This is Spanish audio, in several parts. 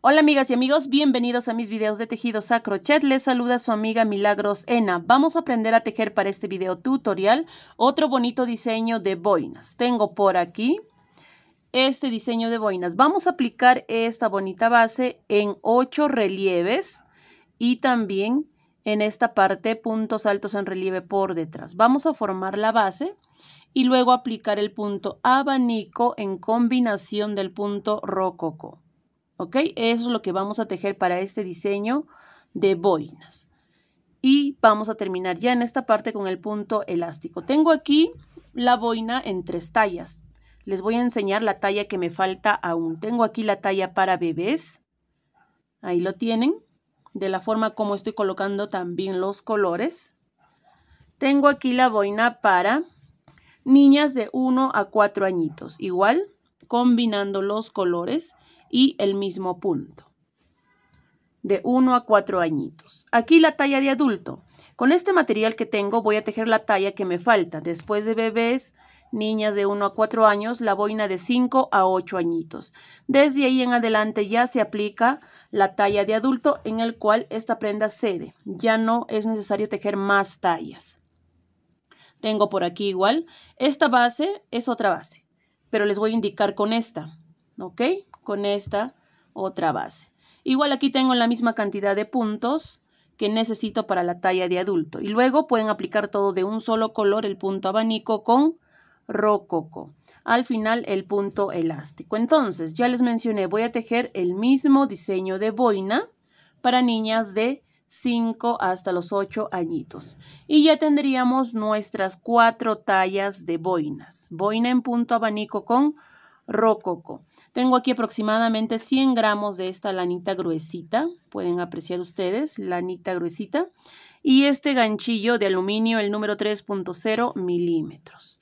Hola amigas y amigos, bienvenidos a mis videos de tejidos a crochet. Les saluda su amiga Milagros Ena. Vamos a aprender a tejer para este video tutorial otro bonito diseño de boinas. Tengo por aquí este diseño de boinas. Vamos a aplicar esta bonita base en ocho relieves y también en esta parte puntos altos en relieve por detrás. Vamos a formar la base y luego aplicar el punto abanico en combinación del punto rococó. ¿Ok? Eso es lo que vamos a tejer para este diseño de boinas. Y vamos a terminar ya en esta parte con el punto elástico. Tengo aquí la boina en tres tallas. Les voy a enseñar la talla que me falta aún. Tengo aquí la talla para bebés. Ahí lo tienen. De la forma como estoy colocando también los colores. Tengo aquí la boina para niñas de 1 a 4 añitos. Igual, combinando los colores y el mismo punto. De 1 a 4 añitos. Aquí la talla de adulto. Con este material que tengo voy a tejer la talla que me falta. Después de bebés, niñas de 1 a 4 años, la boina de 5 a 8 añitos. Desde ahí en adelante ya se aplica la talla de adulto en el cual esta prenda cede. Ya no es necesario tejer más tallas. Tengo por aquí igual. Esta base es otra base, pero les voy a indicar con esta. ¿Ok? con esta otra base. Igual aquí tengo la misma cantidad de puntos que necesito para la talla de adulto. Y luego pueden aplicar todo de un solo color, el punto abanico con rococo. Al final el punto elástico. Entonces, ya les mencioné, voy a tejer el mismo diseño de boina para niñas de 5 hasta los 8 añitos. Y ya tendríamos nuestras cuatro tallas de boinas. Boina en punto abanico con rococo. Tengo aquí aproximadamente 100 gramos de esta lanita gruesita. Pueden apreciar ustedes, lanita gruesita. Y este ganchillo de aluminio, el número 3.0 milímetros.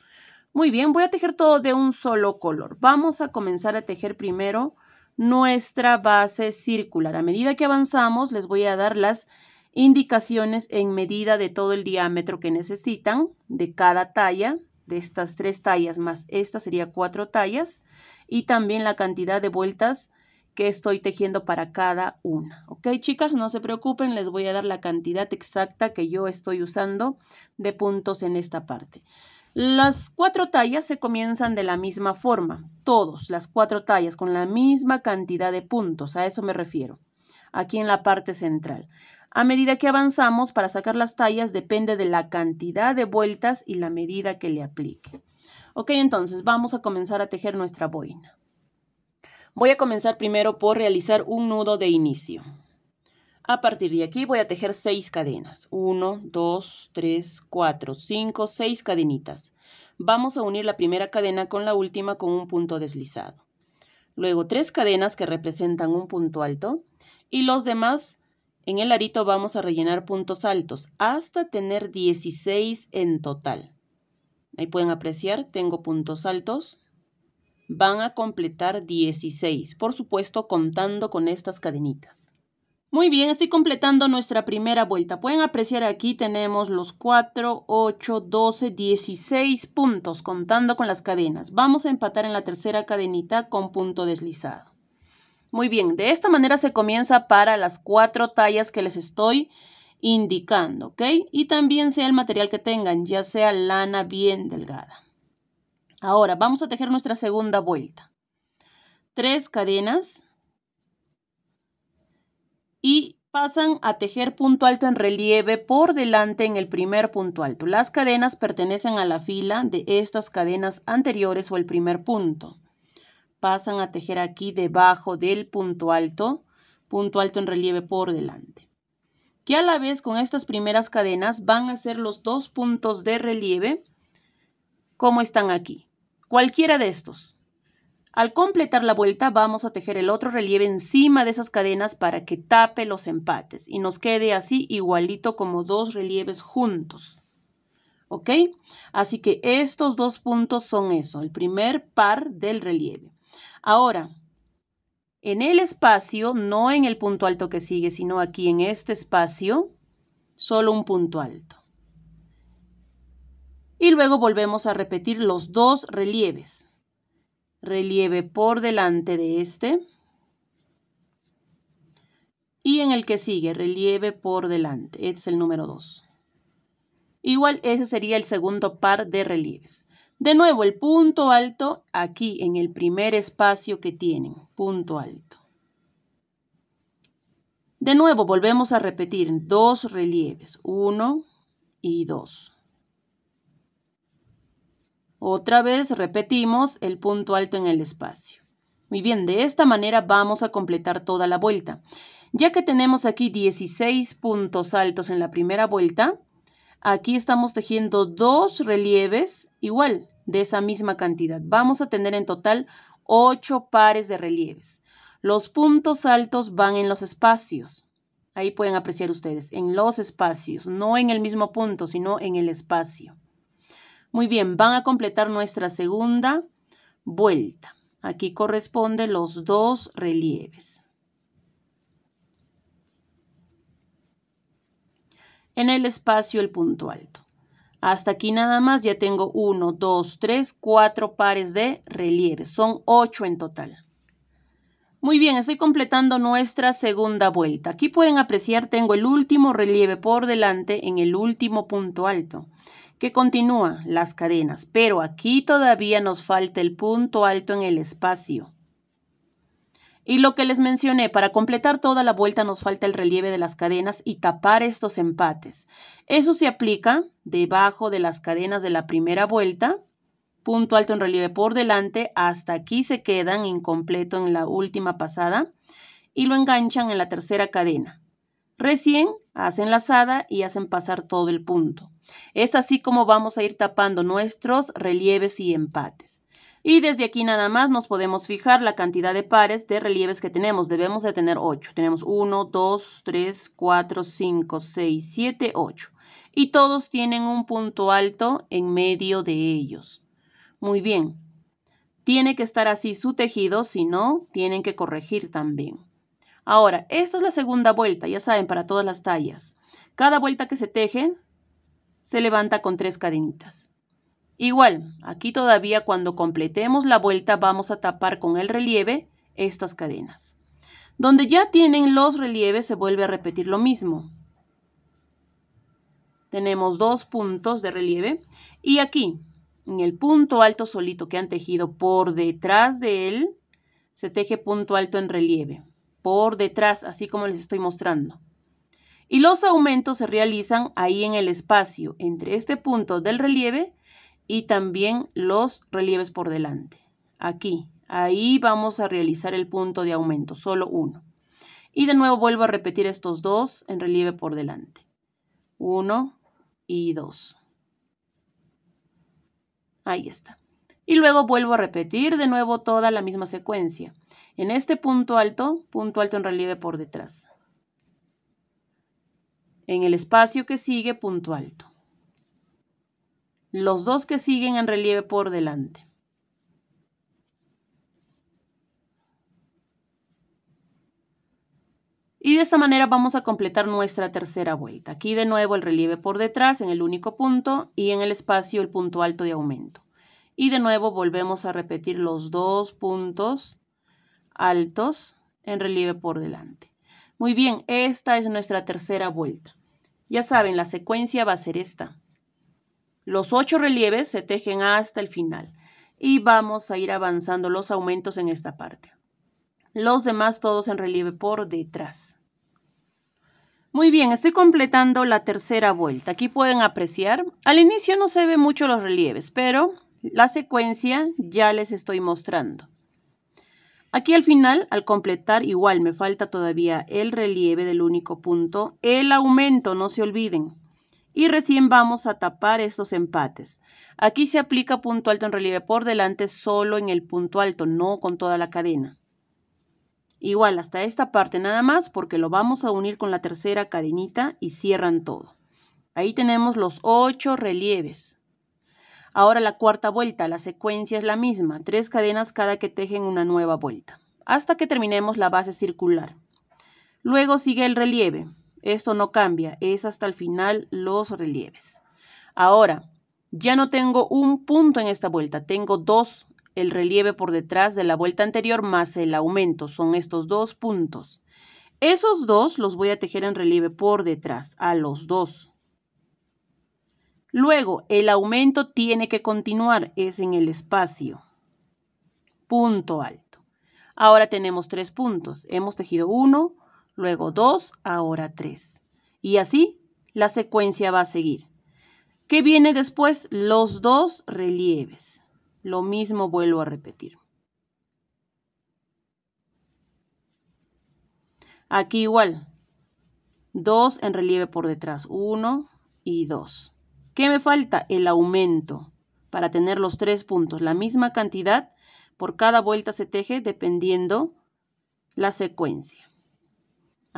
Muy bien, voy a tejer todo de un solo color. Vamos a comenzar a tejer primero nuestra base circular. A medida que avanzamos, les voy a dar las indicaciones en medida de todo el diámetro que necesitan de cada talla de estas tres tallas más esta sería cuatro tallas y también la cantidad de vueltas que estoy tejiendo para cada una. Ok, chicas, no se preocupen, les voy a dar la cantidad exacta que yo estoy usando de puntos en esta parte. Las cuatro tallas se comienzan de la misma forma, todos, las cuatro tallas, con la misma cantidad de puntos, a eso me refiero, aquí en la parte central. A medida que avanzamos para sacar las tallas depende de la cantidad de vueltas y la medida que le aplique. Ok, entonces vamos a comenzar a tejer nuestra boina. Voy a comenzar primero por realizar un nudo de inicio. A partir de aquí voy a tejer 6 cadenas. 1, 2, 3, 4, 5, 6 cadenitas. Vamos a unir la primera cadena con la última con un punto deslizado. Luego 3 cadenas que representan un punto alto y los demás en el arito vamos a rellenar puntos altos hasta tener 16 en total. Ahí pueden apreciar, tengo puntos altos. Van a completar 16, por supuesto contando con estas cadenitas. Muy bien, estoy completando nuestra primera vuelta. Pueden apreciar aquí tenemos los 4, 8, 12, 16 puntos contando con las cadenas. Vamos a empatar en la tercera cadenita con punto deslizado. Muy bien, de esta manera se comienza para las cuatro tallas que les estoy indicando, ¿ok? Y también sea el material que tengan, ya sea lana bien delgada. Ahora vamos a tejer nuestra segunda vuelta. Tres cadenas y pasan a tejer punto alto en relieve por delante en el primer punto alto. Las cadenas pertenecen a la fila de estas cadenas anteriores o el primer punto pasan a tejer aquí debajo del punto alto, punto alto en relieve por delante. Que a la vez con estas primeras cadenas van a ser los dos puntos de relieve como están aquí. Cualquiera de estos. Al completar la vuelta vamos a tejer el otro relieve encima de esas cadenas para que tape los empates y nos quede así igualito como dos relieves juntos. ¿ok? Así que estos dos puntos son eso, el primer par del relieve. Ahora, en el espacio, no en el punto alto que sigue, sino aquí en este espacio, solo un punto alto. Y luego volvemos a repetir los dos relieves. Relieve por delante de este. Y en el que sigue, relieve por delante. Este es el número 2. Igual, ese sería el segundo par de relieves. De nuevo, el punto alto aquí en el primer espacio que tienen, punto alto. De nuevo, volvemos a repetir dos relieves, uno y dos. Otra vez repetimos el punto alto en el espacio. Muy bien, de esta manera vamos a completar toda la vuelta. Ya que tenemos aquí 16 puntos altos en la primera vuelta, Aquí estamos tejiendo dos relieves igual de esa misma cantidad. Vamos a tener en total ocho pares de relieves. Los puntos altos van en los espacios. Ahí pueden apreciar ustedes, en los espacios, no en el mismo punto, sino en el espacio. Muy bien, van a completar nuestra segunda vuelta. Aquí corresponde los dos relieves. en el espacio el punto alto. Hasta aquí nada más, ya tengo 1, 2, 3, 4 pares de relieves. Son 8 en total. Muy bien, estoy completando nuestra segunda vuelta. Aquí pueden apreciar, tengo el último relieve por delante en el último punto alto, que continúa las cadenas, pero aquí todavía nos falta el punto alto en el espacio. Y lo que les mencioné, para completar toda la vuelta nos falta el relieve de las cadenas y tapar estos empates. Eso se aplica debajo de las cadenas de la primera vuelta, punto alto en relieve por delante, hasta aquí se quedan incompleto en la última pasada y lo enganchan en la tercera cadena. Recién hacen lazada y hacen pasar todo el punto. Es así como vamos a ir tapando nuestros relieves y empates. Y desde aquí nada más nos podemos fijar la cantidad de pares de relieves que tenemos. Debemos de tener 8. Tenemos 1, 2, 3, 4, 5, 6, 7, 8. Y todos tienen un punto alto en medio de ellos. Muy bien. Tiene que estar así su tejido, si no, tienen que corregir también. Ahora, esta es la segunda vuelta, ya saben, para todas las tallas. Cada vuelta que se teje, se levanta con tres cadenitas. Igual, aquí todavía cuando completemos la vuelta vamos a tapar con el relieve estas cadenas. Donde ya tienen los relieves se vuelve a repetir lo mismo. Tenemos dos puntos de relieve y aquí, en el punto alto solito que han tejido por detrás de él, se teje punto alto en relieve, por detrás, así como les estoy mostrando. Y los aumentos se realizan ahí en el espacio entre este punto del relieve y también los relieves por delante. Aquí, ahí vamos a realizar el punto de aumento, solo uno. Y de nuevo vuelvo a repetir estos dos en relieve por delante. Uno y dos. Ahí está. Y luego vuelvo a repetir de nuevo toda la misma secuencia. En este punto alto, punto alto en relieve por detrás. En el espacio que sigue, punto alto los dos que siguen en relieve por delante. Y de esta manera vamos a completar nuestra tercera vuelta. Aquí de nuevo el relieve por detrás en el único punto y en el espacio el punto alto de aumento. Y de nuevo volvemos a repetir los dos puntos altos en relieve por delante. Muy bien, esta es nuestra tercera vuelta. Ya saben, la secuencia va a ser esta. Los ocho relieves se tejen hasta el final y vamos a ir avanzando los aumentos en esta parte. Los demás todos en relieve por detrás. Muy bien, estoy completando la tercera vuelta. Aquí pueden apreciar, al inicio no se ve mucho los relieves, pero la secuencia ya les estoy mostrando. Aquí al final, al completar, igual me falta todavía el relieve del único punto, el aumento, no se olviden y recién vamos a tapar estos empates. Aquí se aplica punto alto en relieve por delante solo en el punto alto, no con toda la cadena. Igual hasta esta parte nada más porque lo vamos a unir con la tercera cadenita y cierran todo. Ahí tenemos los ocho relieves. Ahora la cuarta vuelta, la secuencia es la misma, tres cadenas cada que tejen una nueva vuelta, hasta que terminemos la base circular. Luego sigue el relieve, esto no cambia, es hasta el final los relieves. Ahora, ya no tengo un punto en esta vuelta, tengo dos. El relieve por detrás de la vuelta anterior más el aumento, son estos dos puntos. Esos dos los voy a tejer en relieve por detrás, a los dos. Luego, el aumento tiene que continuar, es en el espacio. Punto alto. Ahora tenemos tres puntos. Hemos tejido uno, luego 2, ahora 3. Y así la secuencia va a seguir. ¿Qué viene después? Los dos relieves. Lo mismo vuelvo a repetir. Aquí igual. 2 en relieve por detrás. 1 y 2. ¿Qué me falta? El aumento. Para tener los tres puntos. La misma cantidad por cada vuelta se teje dependiendo la secuencia.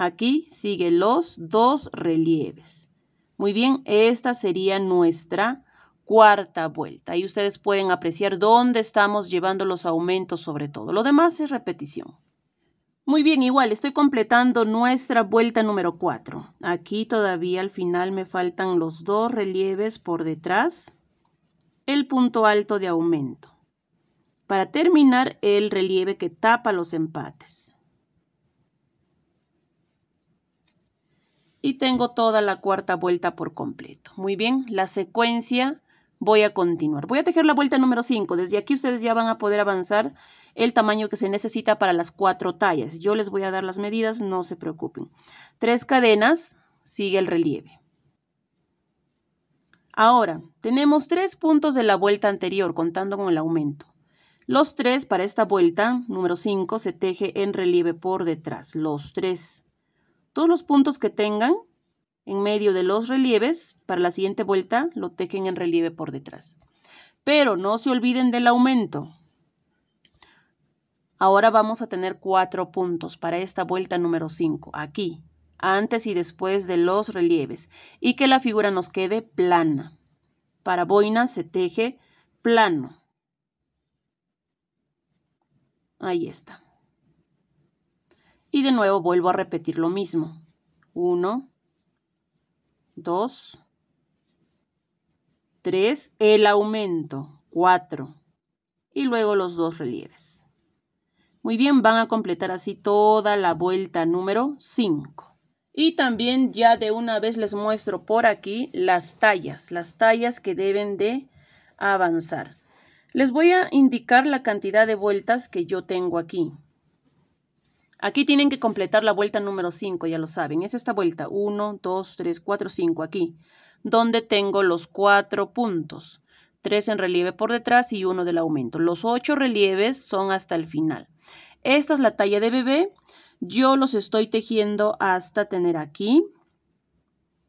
Aquí sigue los dos relieves. Muy bien, esta sería nuestra cuarta vuelta. Y ustedes pueden apreciar dónde estamos llevando los aumentos sobre todo. Lo demás es repetición. Muy bien, igual estoy completando nuestra vuelta número 4. Aquí todavía al final me faltan los dos relieves por detrás. El punto alto de aumento. Para terminar el relieve que tapa los empates. y tengo toda la cuarta vuelta por completo. Muy bien, la secuencia voy a continuar. Voy a tejer la vuelta número 5. Desde aquí ustedes ya van a poder avanzar el tamaño que se necesita para las cuatro tallas. Yo les voy a dar las medidas, no se preocupen. Tres cadenas, sigue el relieve. Ahora, tenemos tres puntos de la vuelta anterior, contando con el aumento. Los tres para esta vuelta, número 5, se teje en relieve por detrás. Los tres. Todos los puntos que tengan en medio de los relieves, para la siguiente vuelta lo tejen en relieve por detrás. Pero no se olviden del aumento. Ahora vamos a tener cuatro puntos para esta vuelta número 5, aquí, antes y después de los relieves, y que la figura nos quede plana. Para boina se teje plano. Ahí está. Y de nuevo vuelvo a repetir lo mismo. 1, 2, 3, el aumento, 4. Y luego los dos relieves. Muy bien, van a completar así toda la vuelta número 5. Y también ya de una vez les muestro por aquí las tallas, las tallas que deben de avanzar. Les voy a indicar la cantidad de vueltas que yo tengo aquí. Aquí tienen que completar la vuelta número 5, ya lo saben. Es esta vuelta, 1, 2, 3, 4, 5, aquí, donde tengo los 4 puntos. 3 en relieve por detrás y uno del aumento. Los 8 relieves son hasta el final. Esta es la talla de bebé. Yo los estoy tejiendo hasta tener aquí.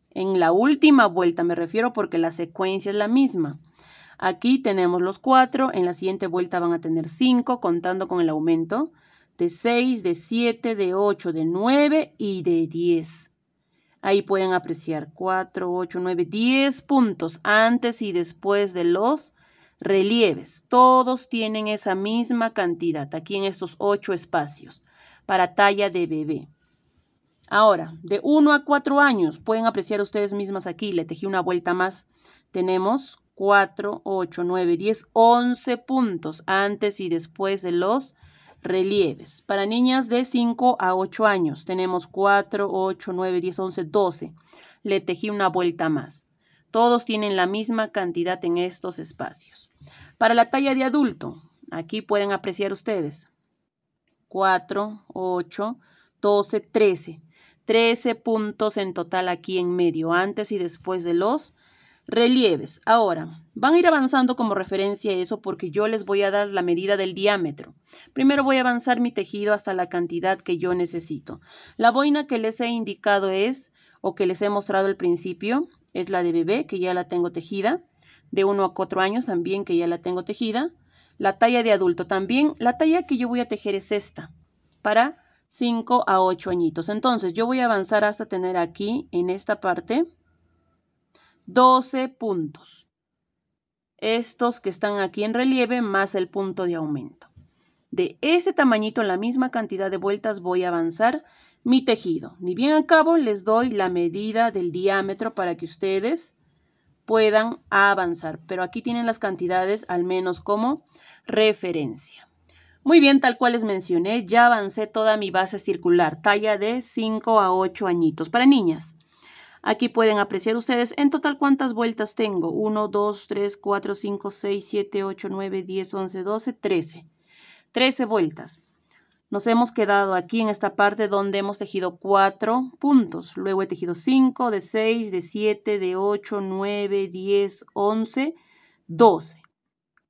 En la última vuelta me refiero porque la secuencia es la misma. Aquí tenemos los 4, en la siguiente vuelta van a tener 5 contando con el aumento de 6, de 7, de 8, de 9 y de 10. Ahí pueden apreciar 4, 8, 9, 10 puntos antes y después de los relieves. Todos tienen esa misma cantidad aquí en estos 8 espacios para talla de bebé. Ahora, de 1 a 4 años, pueden apreciar ustedes mismas aquí, le tejí una vuelta más. Tenemos 4, 8, 9, 10, 11 puntos antes y después de los relieves relieves. Para niñas de 5 a 8 años tenemos 4, 8, 9, 10, 11, 12. Le tejí una vuelta más. Todos tienen la misma cantidad en estos espacios. Para la talla de adulto, aquí pueden apreciar ustedes. 4, 8, 12, 13. 13 puntos en total aquí en medio, antes y después de los Relieves. Ahora, van a ir avanzando como referencia eso porque yo les voy a dar la medida del diámetro. Primero voy a avanzar mi tejido hasta la cantidad que yo necesito. La boina que les he indicado es, o que les he mostrado al principio, es la de bebé, que ya la tengo tejida. De 1 a 4 años también, que ya la tengo tejida. La talla de adulto también. La talla que yo voy a tejer es esta, para 5 a 8 añitos. Entonces, yo voy a avanzar hasta tener aquí, en esta parte, 12 puntos. Estos que están aquí en relieve más el punto de aumento. De ese tamañito, la misma cantidad de vueltas voy a avanzar mi tejido. Ni bien a cabo, les doy la medida del diámetro para que ustedes puedan avanzar. Pero aquí tienen las cantidades al menos como referencia. Muy bien, tal cual les mencioné, ya avancé toda mi base circular, talla de 5 a 8 añitos para niñas. Aquí pueden apreciar ustedes en total cuántas vueltas tengo. 1, 2, 3, 4, 5, 6, 7, 8, 9, 10, 11, 12, 13. 13 vueltas. Nos hemos quedado aquí en esta parte donde hemos tejido 4 puntos. Luego he tejido 5, de 6, de 7, de 8, 9, 10, 11, 12.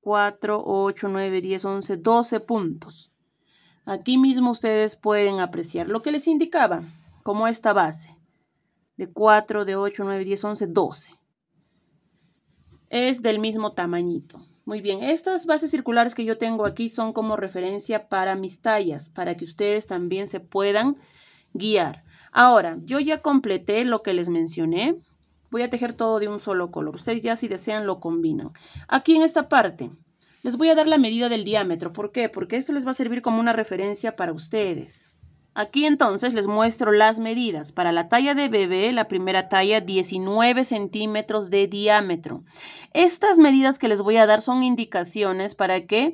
4, 8, 9, 10, 11, 12 puntos. Aquí mismo ustedes pueden apreciar lo que les indicaba como esta base de 4, de 8, 9, 10, 11, 12. Es del mismo tamañito. Muy bien, estas bases circulares que yo tengo aquí son como referencia para mis tallas, para que ustedes también se puedan guiar. Ahora, yo ya completé lo que les mencioné. Voy a tejer todo de un solo color. Ustedes ya si desean lo combinan. Aquí en esta parte les voy a dar la medida del diámetro. ¿Por qué? Porque eso les va a servir como una referencia para ustedes. Aquí entonces les muestro las medidas. Para la talla de bebé, la primera talla 19 centímetros de diámetro. Estas medidas que les voy a dar son indicaciones para que,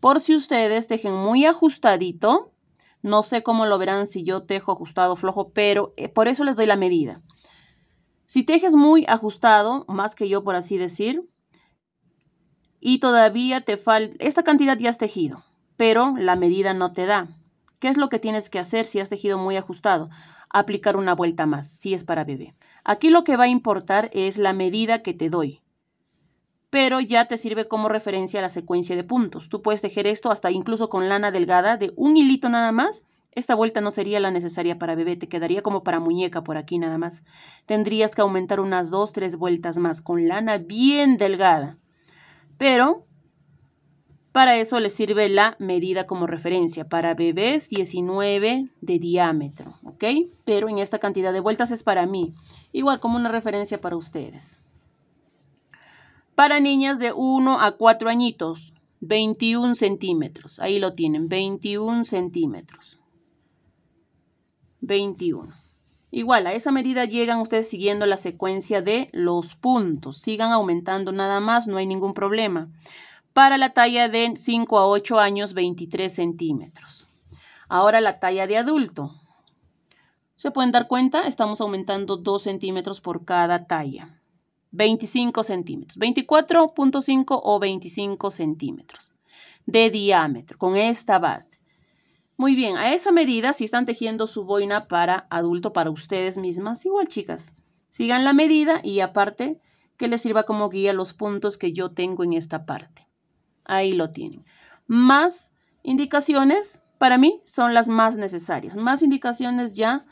por si ustedes tejen muy ajustadito, no sé cómo lo verán si yo tejo ajustado flojo, pero eh, por eso les doy la medida. Si tejes muy ajustado, más que yo por así decir, y todavía te falta, esta cantidad ya has tejido, pero la medida no te da ¿Qué es lo que tienes que hacer si has tejido muy ajustado? Aplicar una vuelta más, si es para bebé. Aquí lo que va a importar es la medida que te doy, pero ya te sirve como referencia a la secuencia de puntos. Tú puedes tejer esto hasta incluso con lana delgada de un hilito nada más. Esta vuelta no sería la necesaria para bebé, te quedaría como para muñeca por aquí nada más. Tendrías que aumentar unas dos, tres vueltas más con lana bien delgada. Pero para eso les sirve la medida como referencia. Para bebés, 19 de diámetro, ¿ok? Pero en esta cantidad de vueltas es para mí. Igual como una referencia para ustedes. Para niñas de 1 a 4 añitos, 21 centímetros. Ahí lo tienen, 21 centímetros. 21. Igual, a esa medida llegan ustedes siguiendo la secuencia de los puntos. Sigan aumentando nada más, no hay ningún problema para la talla de 5 a 8 años 23 centímetros. Ahora la talla de adulto. Se pueden dar cuenta, estamos aumentando 2 centímetros por cada talla. 25 centímetros, 24.5 o 25 centímetros de diámetro con esta base. Muy bien, a esa medida, si están tejiendo su boina para adulto, para ustedes mismas, igual chicas, sigan la medida y aparte que les sirva como guía los puntos que yo tengo en esta parte. Ahí lo tienen. Más indicaciones, para mí, son las más necesarias. Más indicaciones ya,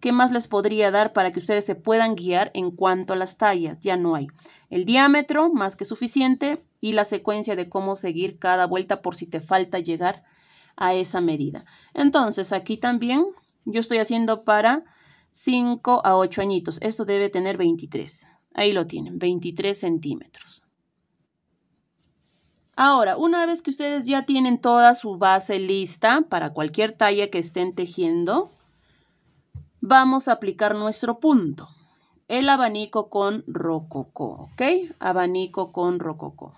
¿qué más les podría dar para que ustedes se puedan guiar en cuanto a las tallas? Ya no hay. El diámetro, más que suficiente, y la secuencia de cómo seguir cada vuelta por si te falta llegar a esa medida. Entonces, aquí también yo estoy haciendo para 5 a 8 añitos. Esto debe tener 23. Ahí lo tienen, 23 centímetros. Ahora, una vez que ustedes ya tienen toda su base lista para cualquier talla que estén tejiendo, vamos a aplicar nuestro punto. El abanico con rococó, ¿ok? Abanico con rococó.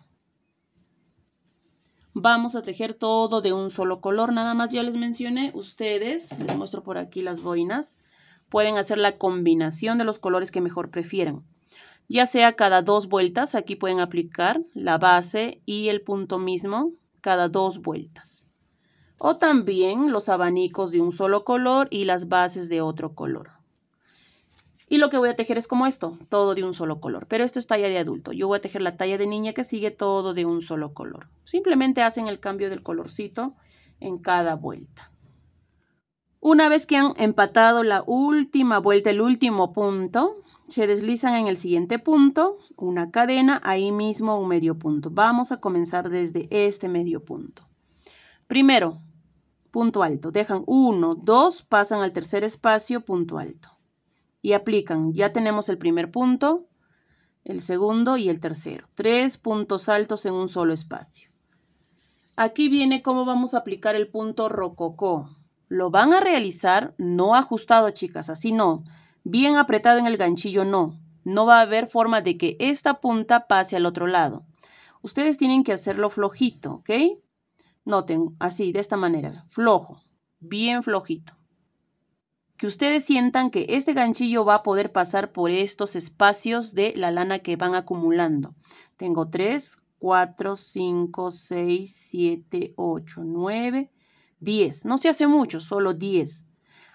Vamos a tejer todo de un solo color, nada más ya les mencioné, ustedes, les muestro por aquí las boinas, pueden hacer la combinación de los colores que mejor prefieran ya sea cada dos vueltas, aquí pueden aplicar la base y el punto mismo cada dos vueltas. O también los abanicos de un solo color y las bases de otro color. Y lo que voy a tejer es como esto, todo de un solo color. Pero esto es talla de adulto. Yo voy a tejer la talla de niña que sigue todo de un solo color. Simplemente hacen el cambio del colorcito en cada vuelta. Una vez que han empatado la última vuelta, el último punto, se deslizan en el siguiente punto, una cadena, ahí mismo un medio punto. Vamos a comenzar desde este medio punto. Primero, punto alto. Dejan uno, 2, pasan al tercer espacio, punto alto. Y aplican. Ya tenemos el primer punto, el segundo y el tercero. Tres puntos altos en un solo espacio. Aquí viene cómo vamos a aplicar el punto rococó. Lo van a realizar no ajustado, chicas, así no bien apretado en el ganchillo no. No va a haber forma de que esta punta pase al otro lado. Ustedes tienen que hacerlo flojito, ¿ok? Noten, así, de esta manera, flojo, bien flojito. Que ustedes sientan que este ganchillo va a poder pasar por estos espacios de la lana que van acumulando. Tengo 3, 4, 5, 6, 7, 8, 9, 10. No se hace mucho, solo 10.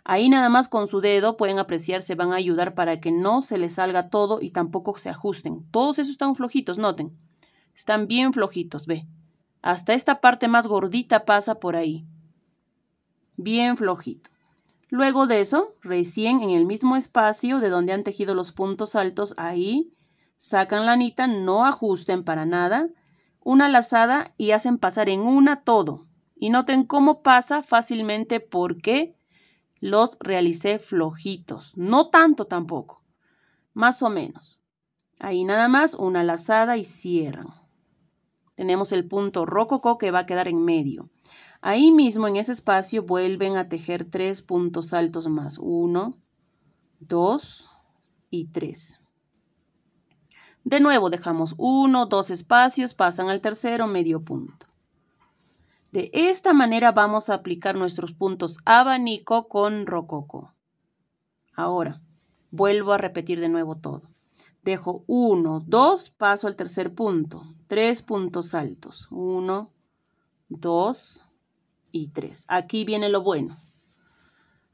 Ahí nada más con su dedo pueden apreciar, se van a ayudar para que no se les salga todo y tampoco se ajusten. Todos esos están flojitos, noten. Están bien flojitos, ve. Hasta esta parte más gordita pasa por ahí. Bien flojito. Luego de eso, recién en el mismo espacio de donde han tejido los puntos altos, ahí sacan la anita, no ajusten para nada, una lazada y hacen pasar en una todo. Y noten cómo pasa fácilmente porque los realicé flojitos, no tanto tampoco, más o menos. Ahí nada más una lazada y cierran. Tenemos el punto rococó que va a quedar en medio. Ahí mismo en ese espacio vuelven a tejer tres puntos altos más. Uno, dos y tres. De nuevo dejamos uno, dos espacios, pasan al tercero, medio punto. De esta manera vamos a aplicar nuestros puntos abanico con rococo. Ahora, vuelvo a repetir de nuevo todo. Dejo 1, 2, paso al tercer punto. 3 puntos altos. 1, 2 y 3. Aquí viene lo bueno.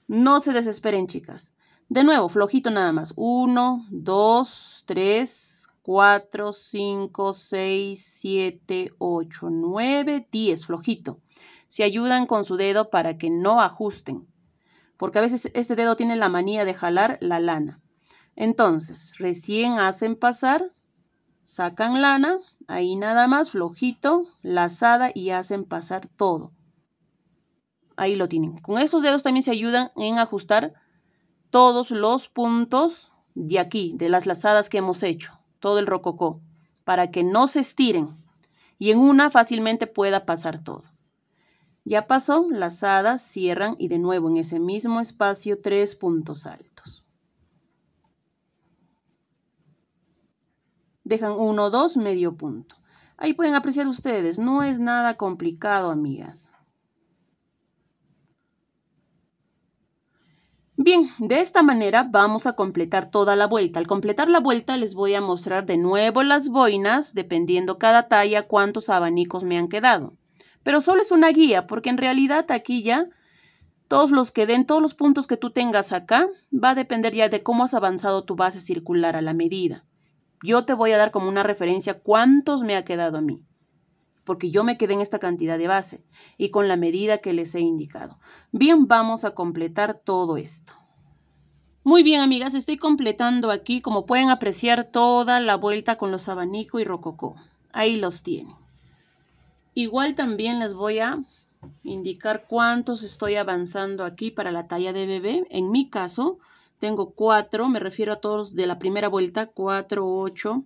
No se desesperen, chicas. De nuevo, flojito nada más. 1, 2, 3, 4, 5, 6, 7, 8, 9, 10, flojito. Se ayudan con su dedo para que no ajusten, porque a veces este dedo tiene la manía de jalar la lana. Entonces, recién hacen pasar, sacan lana, ahí nada más, flojito, lazada y hacen pasar todo. Ahí lo tienen. Con esos dedos también se ayudan en ajustar todos los puntos de aquí, de las lazadas que hemos hecho todo el rococó, para que no se estiren y en una fácilmente pueda pasar todo. Ya pasó, las cierran y de nuevo en ese mismo espacio tres puntos altos. Dejan uno, dos, medio punto. Ahí pueden apreciar ustedes, no es nada complicado, amigas. Bien, de esta manera vamos a completar toda la vuelta. Al completar la vuelta les voy a mostrar de nuevo las boinas, dependiendo cada talla cuántos abanicos me han quedado. Pero solo es una guía, porque en realidad aquí ya todos los que den, todos los puntos que tú tengas acá, va a depender ya de cómo has avanzado tu base circular a la medida. Yo te voy a dar como una referencia cuántos me ha quedado a mí porque yo me quedé en esta cantidad de base y con la medida que les he indicado. Bien, vamos a completar todo esto. Muy bien, amigas, estoy completando aquí, como pueden apreciar, toda la vuelta con los abanico y rococó. Ahí los tienen. Igual también les voy a indicar cuántos estoy avanzando aquí para la talla de bebé. En mi caso, tengo cuatro, me refiero a todos de la primera vuelta, cuatro, ocho.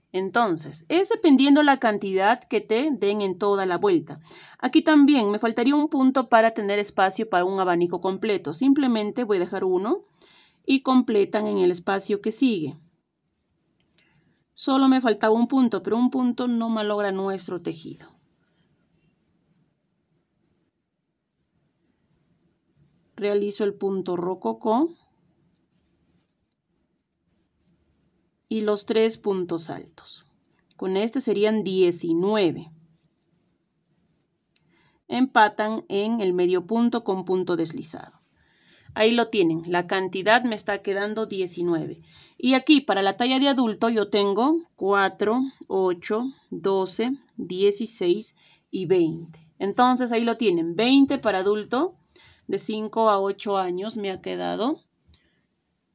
Entonces, es dependiendo la cantidad que te den en toda la vuelta. Aquí también me faltaría un punto para tener espacio para un abanico completo. Simplemente voy a dejar uno y completan en el espacio que sigue. Solo me faltaba un punto, pero un punto no malogra nuestro tejido. Realizo el punto rococó. y los tres puntos altos. Con este serían 19. Empatan en el medio punto con punto deslizado. Ahí lo tienen, la cantidad me está quedando 19. Y aquí para la talla de adulto yo tengo 4, 8, 12, 16 y 20. Entonces ahí lo tienen, 20 para adulto de 5 a 8 años me ha quedado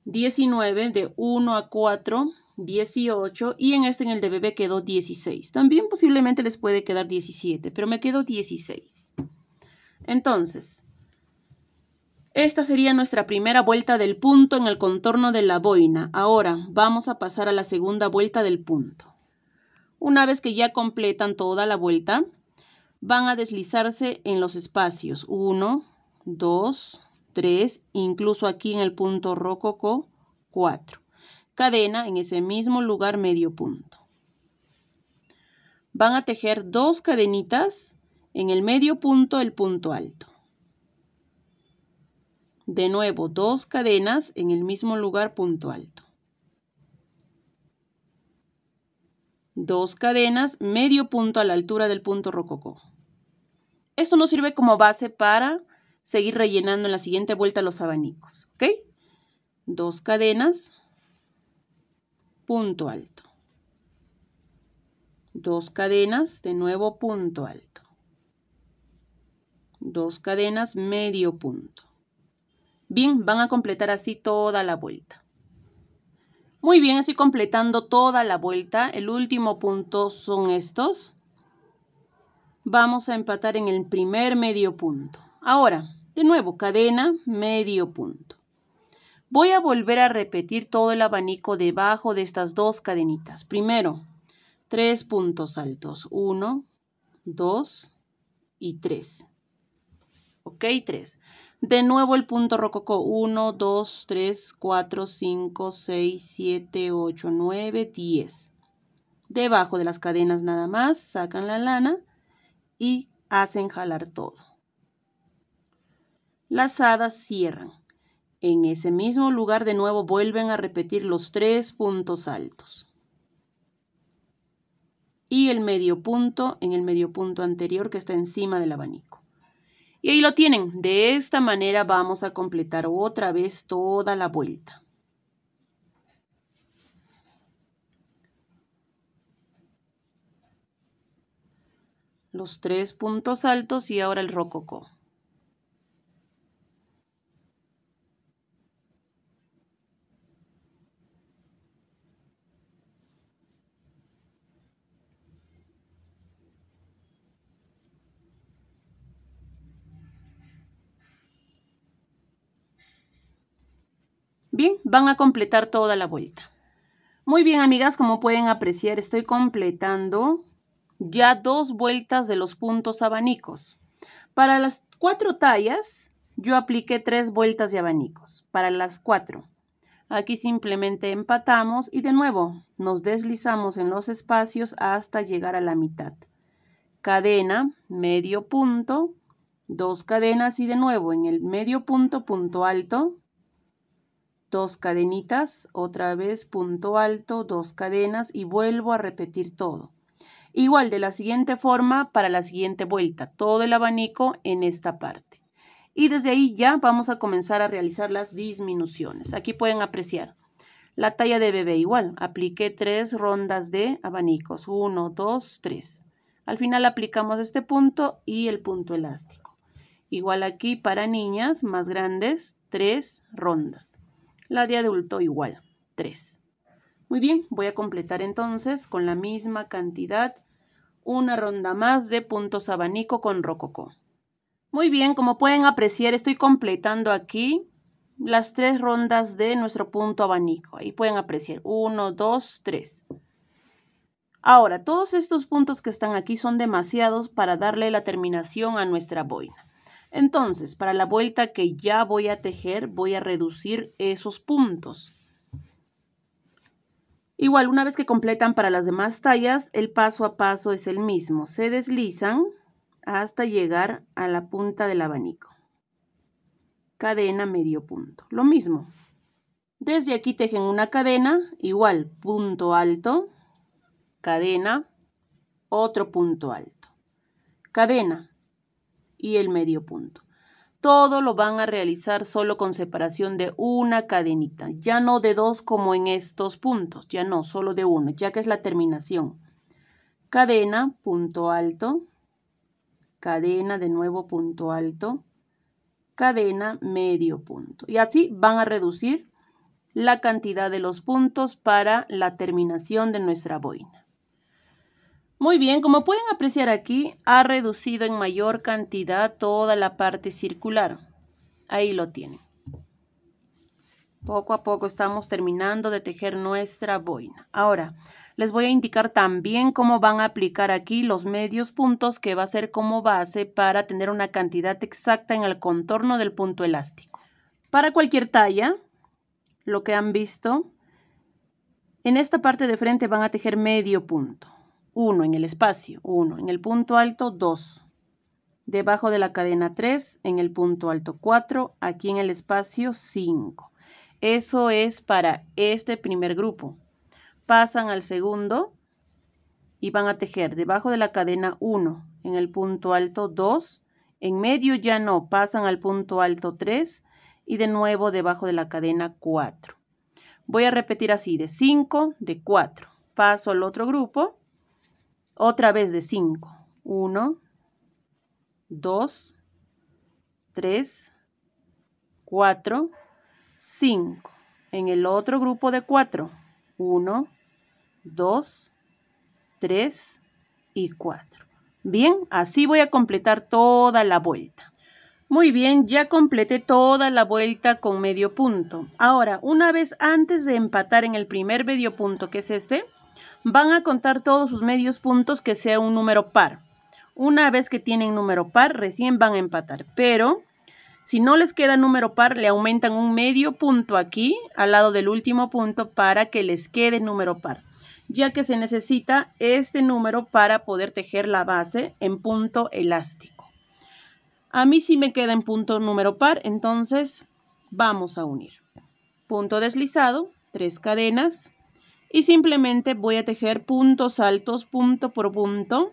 19 de 1 a 4, 18 y en este en el de bebé quedó 16. También posiblemente les puede quedar 17, pero me quedó 16. Entonces, esta sería nuestra primera vuelta del punto en el contorno de la boina. Ahora vamos a pasar a la segunda vuelta del punto. Una vez que ya completan toda la vuelta, van a deslizarse en los espacios 1, 2, 3, incluso aquí en el punto rococo 4 cadena en ese mismo lugar medio punto. Van a tejer dos cadenitas en el medio punto el punto alto. De nuevo, dos cadenas en el mismo lugar punto alto. Dos cadenas, medio punto a la altura del punto rococó. Esto nos sirve como base para seguir rellenando en la siguiente vuelta los abanicos, ¿ok? Dos cadenas, punto alto. Dos cadenas, de nuevo punto alto. Dos cadenas, medio punto. Bien, van a completar así toda la vuelta. Muy bien, estoy completando toda la vuelta. El último punto son estos. Vamos a empatar en el primer medio punto. Ahora, de nuevo, cadena, medio punto. Voy a volver a repetir todo el abanico debajo de estas dos cadenitas. Primero, tres puntos altos. Uno, dos y tres. ¿Ok? Tres. De nuevo el punto rococó. Uno, dos, tres, cuatro, cinco, seis, siete, ocho, nueve, diez. Debajo de las cadenas nada más, sacan la lana y hacen jalar todo. Las hadas cierran. En ese mismo lugar de nuevo vuelven a repetir los tres puntos altos. Y el medio punto en el medio punto anterior que está encima del abanico. Y ahí lo tienen. De esta manera vamos a completar otra vez toda la vuelta. Los tres puntos altos y ahora el rococó. Bien, van a completar toda la vuelta. Muy bien, amigas, como pueden apreciar, estoy completando ya dos vueltas de los puntos abanicos. Para las cuatro tallas, yo apliqué tres vueltas de abanicos, para las cuatro. Aquí simplemente empatamos y de nuevo nos deslizamos en los espacios hasta llegar a la mitad. Cadena, medio punto, dos cadenas y de nuevo en el medio punto, punto alto, dos cadenitas, otra vez punto alto, dos cadenas y vuelvo a repetir todo. Igual de la siguiente forma para la siguiente vuelta, todo el abanico en esta parte. Y desde ahí ya vamos a comenzar a realizar las disminuciones. Aquí pueden apreciar la talla de bebé igual. Apliqué tres rondas de abanicos. Uno, dos, tres. Al final aplicamos este punto y el punto elástico. Igual aquí para niñas más grandes, tres rondas. La de adulto igual, 3. Muy bien, voy a completar entonces con la misma cantidad una ronda más de puntos abanico con rococó. Muy bien, como pueden apreciar, estoy completando aquí las tres rondas de nuestro punto abanico. Ahí pueden apreciar, 1, 2, 3. Ahora, todos estos puntos que están aquí son demasiados para darle la terminación a nuestra boina. Entonces, para la vuelta que ya voy a tejer, voy a reducir esos puntos. Igual, una vez que completan para las demás tallas, el paso a paso es el mismo. Se deslizan hasta llegar a la punta del abanico. Cadena medio punto. Lo mismo. Desde aquí tejen una cadena, igual, punto alto, cadena, otro punto alto. Cadena, y el medio punto. Todo lo van a realizar solo con separación de una cadenita, ya no de dos como en estos puntos, ya no, solo de uno, ya que es la terminación. Cadena, punto alto, cadena, de nuevo punto alto, cadena, medio punto. Y así van a reducir la cantidad de los puntos para la terminación de nuestra boina. Muy bien, como pueden apreciar aquí, ha reducido en mayor cantidad toda la parte circular. Ahí lo tienen. Poco a poco estamos terminando de tejer nuestra boina. Ahora, les voy a indicar también cómo van a aplicar aquí los medios puntos que va a ser como base para tener una cantidad exacta en el contorno del punto elástico. Para cualquier talla, lo que han visto, en esta parte de frente van a tejer medio punto. 1 en el espacio, 1. En el punto alto, 2. Debajo de la cadena 3, en el punto alto 4, aquí en el espacio 5. Eso es para este primer grupo. Pasan al segundo y van a tejer debajo de la cadena 1, en el punto alto 2, en medio ya no, pasan al punto alto 3 y de nuevo debajo de la cadena 4. Voy a repetir así, de 5, de 4. Paso al otro grupo otra vez de 5. 1, 2, 3, 4, 5. En el otro grupo de 4. 1, 2, 3 y 4. Bien, así voy a completar toda la vuelta. Muy bien, ya completé toda la vuelta con medio punto. Ahora, una vez antes de empatar en el primer medio punto, que es este, Van a contar todos sus medios puntos que sea un número par. Una vez que tienen número par, recién van a empatar. Pero si no les queda número par, le aumentan un medio punto aquí, al lado del último punto, para que les quede número par. Ya que se necesita este número para poder tejer la base en punto elástico. A mí sí me queda en punto número par, entonces vamos a unir. Punto deslizado, tres cadenas, y simplemente voy a tejer puntos altos punto por punto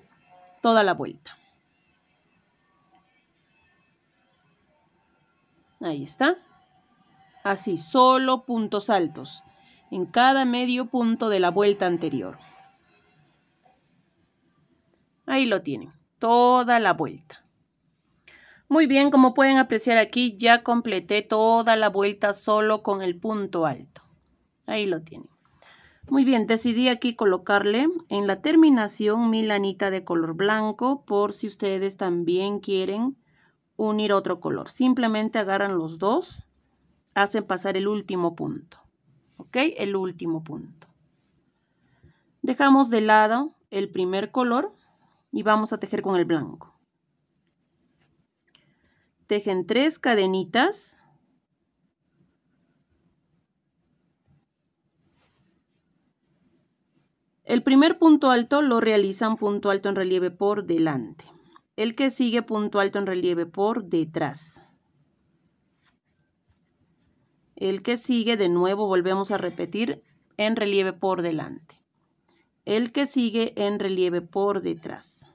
toda la vuelta. Ahí está. Así, solo puntos altos en cada medio punto de la vuelta anterior. Ahí lo tienen, toda la vuelta. Muy bien, como pueden apreciar aquí, ya completé toda la vuelta solo con el punto alto. Ahí lo tienen. Muy bien, decidí aquí colocarle en la terminación mi lanita de color blanco por si ustedes también quieren unir otro color. Simplemente agarran los dos, hacen pasar el último punto. ¿Ok? El último punto. Dejamos de lado el primer color y vamos a tejer con el blanco. Tejen tres cadenitas El primer punto alto lo realizan punto alto en relieve por delante. El que sigue punto alto en relieve por detrás. El que sigue, de nuevo volvemos a repetir, en relieve por delante. El que sigue en relieve por detrás.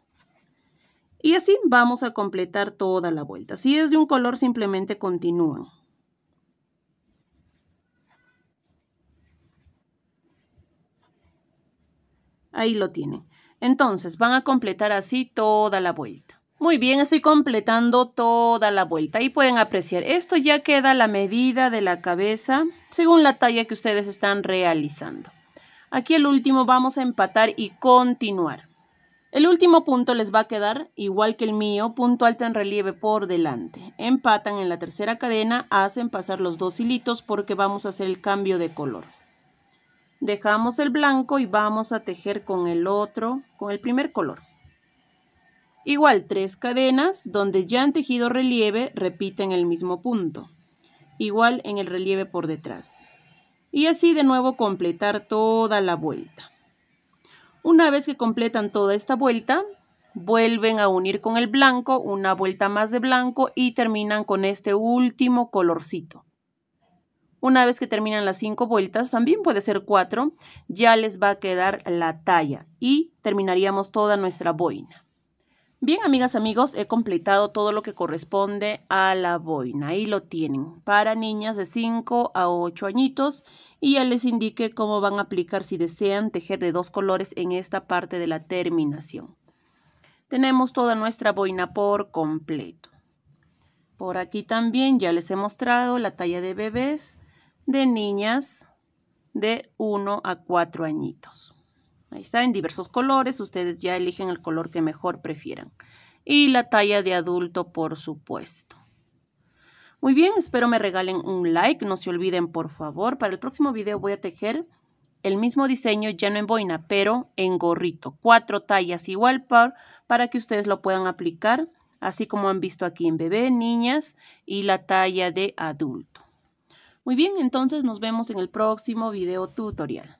Y así vamos a completar toda la vuelta. Si es de un color, simplemente continúan. Ahí lo tienen. Entonces, van a completar así toda la vuelta. Muy bien, estoy completando toda la vuelta. Ahí pueden apreciar. Esto ya queda la medida de la cabeza según la talla que ustedes están realizando. Aquí el último vamos a empatar y continuar. El último punto les va a quedar, igual que el mío, punto alto en relieve por delante. Empatan en la tercera cadena, hacen pasar los dos hilitos porque vamos a hacer el cambio de color. Dejamos el blanco y vamos a tejer con el otro, con el primer color. Igual tres cadenas donde ya han tejido relieve repiten el mismo punto. Igual en el relieve por detrás. Y así de nuevo completar toda la vuelta. Una vez que completan toda esta vuelta, vuelven a unir con el blanco, una vuelta más de blanco y terminan con este último colorcito. Una vez que terminan las cinco vueltas, también puede ser cuatro, ya les va a quedar la talla y terminaríamos toda nuestra boina. Bien, amigas, amigos, he completado todo lo que corresponde a la boina. Ahí lo tienen, para niñas de 5 a 8 añitos. Y ya les indiqué cómo van a aplicar si desean tejer de dos colores en esta parte de la terminación. Tenemos toda nuestra boina por completo. Por aquí también ya les he mostrado la talla de bebés de niñas de 1 a 4 añitos. Ahí está, en diversos colores. Ustedes ya eligen el color que mejor prefieran. Y la talla de adulto, por supuesto. Muy bien, espero me regalen un like. No se olviden, por favor. Para el próximo video voy a tejer el mismo diseño, ya no en boina, pero en gorrito. Cuatro tallas igual para que ustedes lo puedan aplicar, así como han visto aquí en bebé, niñas y la talla de adulto. Muy bien, entonces nos vemos en el próximo video tutorial.